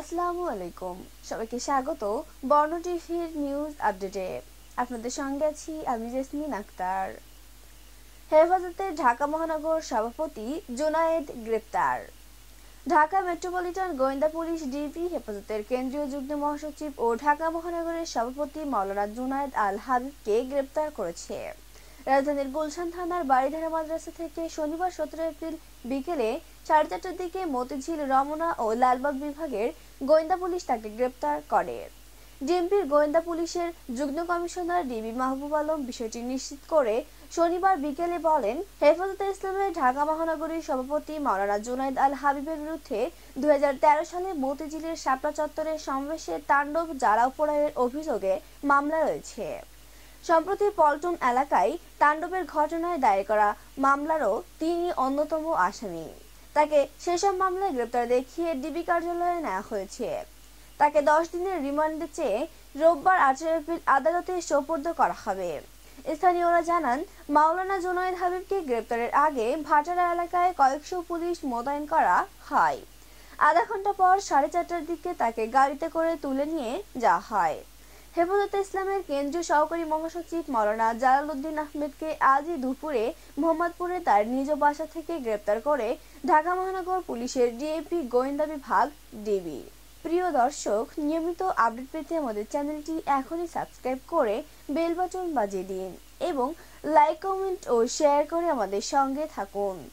আসসালামু আলাইকুম সবাইকে স্বাগত বর্ণ টিভির নিউজ আপডেটে আপনাদের সঙ্গে আছি আমি জেসমিন আক্তার হেফাজতের ঢাকা মহানগর সভাপতি জুনায়েদ গ্রেপ্তার ঢাকা মেট্রোপলিটন গোয়েন্দা পুলিশ ডিপি হেফাজতের কেন্দ্রীয় যুগ্ম মহাসচিব ও ঢাকা মহানগরের সভাপতি মৌলানা জুনায়েদ আল হাবিবকে গ্রেপ্তার করেছে রাজধানীর গুলশান থানার বাড়িধারা মাদ্রাসা থেকে শনিবার সতেরো এপ্রিল বিকেলে সাড়ে চারটার দিকে মতিঝিল রমনা ও লালবাগ বিভাগের গোয়েন্দা পুলিশ তাকে গ্রেপ্তার করে ডিএমপির গোয়েন্দা পুলিশের যুগ্ম কমিশনার ডিবি মাহবুব আলম বিষয়টি নিশ্চিত করে শনিবার বিকেলে বলেন হেফাজতে ইসলামের ঢাকা মহানগরীর সভাপতি মৌলানা জুনাইদ আল হাবিবের বিরুদ্ধে দু সালে মতিঝিলের শাপলা চত্বরের সমাবেশে তাণ্ডব জ্বালাও পোড়াইয়ের অভিযোগে মামলা রয়েছে সম্প্রতি পল্টন এলাকায় তাণ্ডবের ঘটনায় দায়ের করা মামলারও তিনি অন্যতম আসামি তাকে সেসব মামলায় গ্রেপ্তার দেখিয়ে ডিবি কার্যালয়ে নেওয়া হয়েছে তাকে দশ দিনের রিমান্ডে চেয়ে রোববার আচার এপ্রিল আদালতে সোপর্দ করা হবে স্থানীয়রা জানান মাওলানা জোনায়দ হাবিবকে গ্রেপ্তারের আগে ভাটারা এলাকায় কয়েকশো পুলিশ মোতায়েন করা হয় আধা ঘন্টা পর সাড়ে চারটার দিকে তাকে গাড়িতে করে তুলে নিয়ে যাওয়া হয় হেফাজতে ইসলামের কেন্দ্রীয় সহকারী মহাসচিব মৌলানা জালালুদ্দিন আহমেদকে আজই দুপুরে মোহাম্মদপুরে তার নিজ বাসা থেকে গ্রেপ্তার করে ঢাকা মহানগর পুলিশের ডিএপি গোয়েন্দা বিভাগ ডিবি প্রিয় দর্শক নিয়মিত আপডেট পেতে আমাদের চ্যানেলটি এখনই সাবস্ক্রাইব করে বেল বাটন বাজিয়ে দিন এবং লাইক কমেন্ট ও শেয়ার করে আমাদের সঙ্গে থাকুন